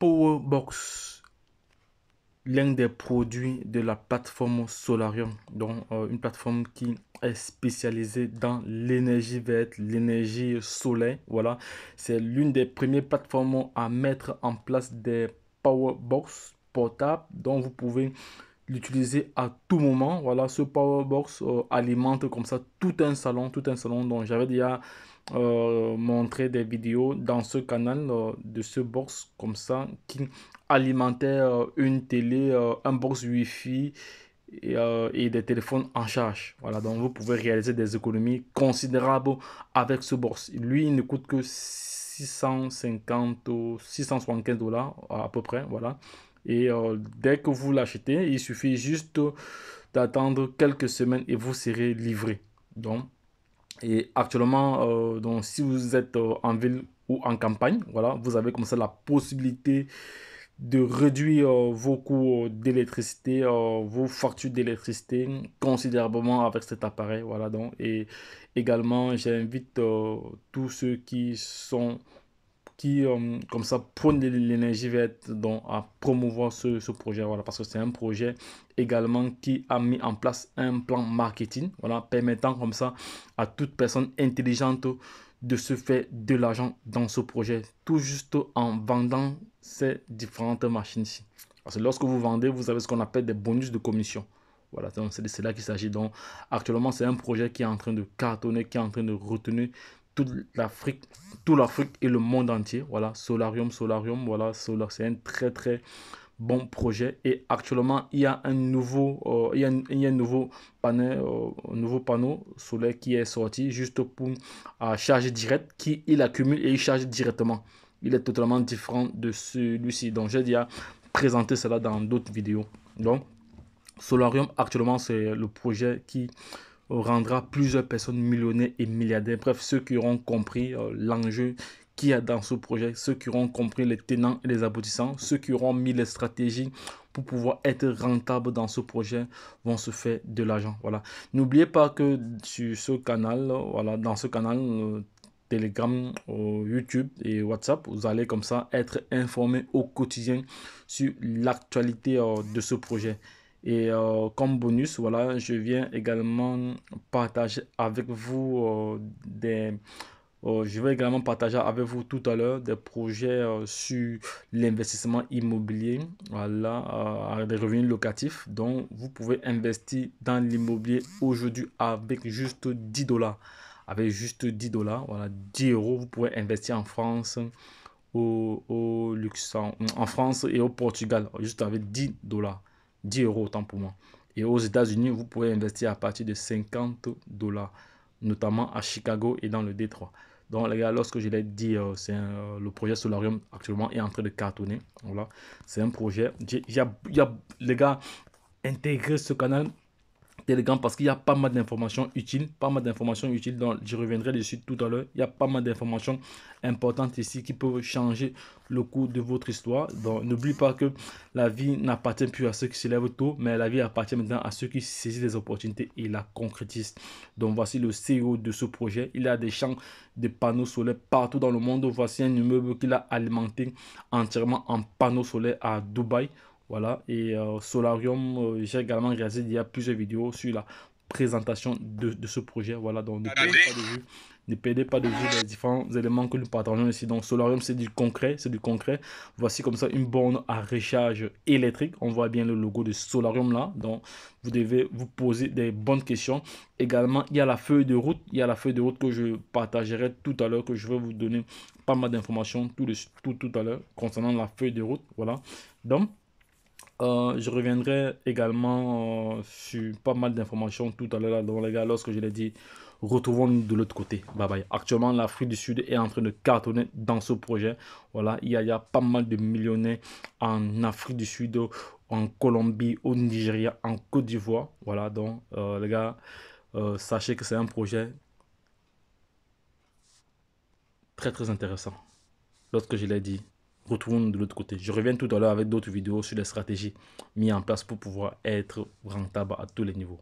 Powerbox, l'un des produits de la plateforme Solarium, donc euh, une plateforme qui est spécialisée dans l'énergie verte, l'énergie solaire. Voilà, c'est l'une des premières plateformes à mettre en place des Powerbox portables dont vous pouvez l'utiliser à tout moment. Voilà, ce power box euh, alimente comme ça tout un salon, tout un salon dont j'avais déjà euh, montré des vidéos dans ce canal euh, de ce box comme ça qui alimentait une télé, un box wifi et, et, des téléphones en charge. Voilà, donc vous pouvez réaliser des économies considérables avec ce box. Lui, il ne coûte que 650 ou 675 dollars à peu près. Voilà. Et euh, dès que vous l'achetez, il suffit juste d'attendre quelques semaines et vous serez livré. Donc, et actuellement, euh, donc, si vous êtes euh, en ville ou en campagne, voilà, vous avez comme ça la possibilité de réduire vos coûts d'électricité, vos factures d'électricité considérablement avec cet appareil. Voilà, donc, et également, j'invite tous ceux qui sont qui, euh, comme ça, prône l'énergie verte donc, à promouvoir ce, ce projet. Voilà, parce que c'est un projet également qui a mis en place un plan marketing, voilà, permettant comme ça à toute personne intelligente de se faire de l'argent dans ce projet, tout juste en vendant ces différentes machines-ci. Parce que lorsque vous vendez, vous avez ce qu'on appelle des bonus de commission. Voilà, c'est là qu'il s'agit. Donc, actuellement, c'est un projet qui est en train de cartonner, qui est en train de retenir l'Afrique, tout l'Afrique et le monde entier. Voilà, Solarium, Solarium, voilà, Solar, c'est un très très bon projet. Et actuellement, il y a un nouveau, euh, il, y un, nouveau panneau, euh, nouveau panneau solaire qui est sorti juste pour à charge directe, qui il accumule et il charge directement. Il est totalement différent de celui-ci. Donc, j'ai déjà présenté cela dans d'autres vidéos. Donc, Solarium, actuellement, c'est le projet qui rendra plusieurs personnes millionnaires et milliardaires. Bref, ceux qui auront compris euh, l'enjeu qu'il y a dans ce projet, ceux qui auront compris les tenants et les aboutissants, ceux qui auront mis les stratégies pour pouvoir être rentable dans ce projet vont se faire de l'argent. Voilà. N'oubliez pas que sur ce canal, euh, voilà, dans ce canal, euh, Telegram, YouTube et WhatsApp, vous allez comme ça être informé au quotidien sur l'actualité de ce projet. Et euh, comme bonus, voilà, je viens également partager avec vous euh, des... Euh, je vais également partager avec vous tout à l'heure des projets sur l'investissement immobilier, voilà, des revenus locatifs. Donc, vous pouvez investir dans l'immobilier aujourd'hui avec juste 10 dollars. Avec juste 10 dollars, voilà, 10 euros, vous pouvez investir en France, au, au en France et au Portugal, juste avec 10 dollars. 10 euros autant pour moi. Et aux États-Unis, vous pouvez investir à partir de 50 dollars, notamment à Chicago et dans le Détroit. Donc, les gars, lorsque je l'ai dit, euh, c'est euh, le projet Solarium actuellement est en train de cartonner. Voilà, c'est un projet. les gars, intégrer ce canal parce qu'il y a pas mal d'informations utiles, pas mal d'informations utiles dont je reviendrai dessus tout à l'heure. Il y a pas mal d'informations importantes ici qui peuvent changer le cours de votre histoire. Donc n'oublie pas que la vie n'appartient plus à ceux qui se lèvent tôt, mais la vie appartient maintenant à ceux qui saisissent les opportunités et la concrétisent. Donc voici le CEO de ce projet. Il a des champs de panneaux solaires partout dans le monde. Voici un immeuble qu'il a alimenté entièrement en panneaux solaires à Dubaï. Voilà, et euh, Solarium, euh, j'ai également réalisé il y a plusieurs vidéos sur la présentation de, ce projet. Voilà, donc ne perdez pas de vue, ne perdez pas de vue les différents éléments que nous partageons ici. Donc Solarium, c'est du concret, c'est du concret. Voici comme ça une borne à recharge électrique. On voit bien le logo de Solarium là. Donc vous devez vous poser des bonnes questions. Également, il y a la feuille de route. Il y a la feuille de route que je partagerai tout à l'heure, que je vais vous donner pas mal d'informations tout, tout, tout à l'heure concernant la feuille de route. Voilà. Donc, euh, je reviendrai également euh, sur pas mal d'informations tout à l'heure dans les gars lorsque je l'ai dit. Retrouvons-nous de l'autre côté. Bye bye. Actuellement, l'Afrique du Sud est en train de cartonner dans ce projet. Voilà, il y a, pas mal de millionnaires en Afrique du Sud, en Colombie, au Nigeria, en Côte d'Ivoire. Voilà, donc euh, les gars, sachez que c'est un projet très très intéressant. Lorsque je l'ai dit, retourne de l'autre côté. Je reviens tout à l'heure avec d'autres vidéos sur les stratégies mises en place pour pouvoir être rentable à tous les niveaux.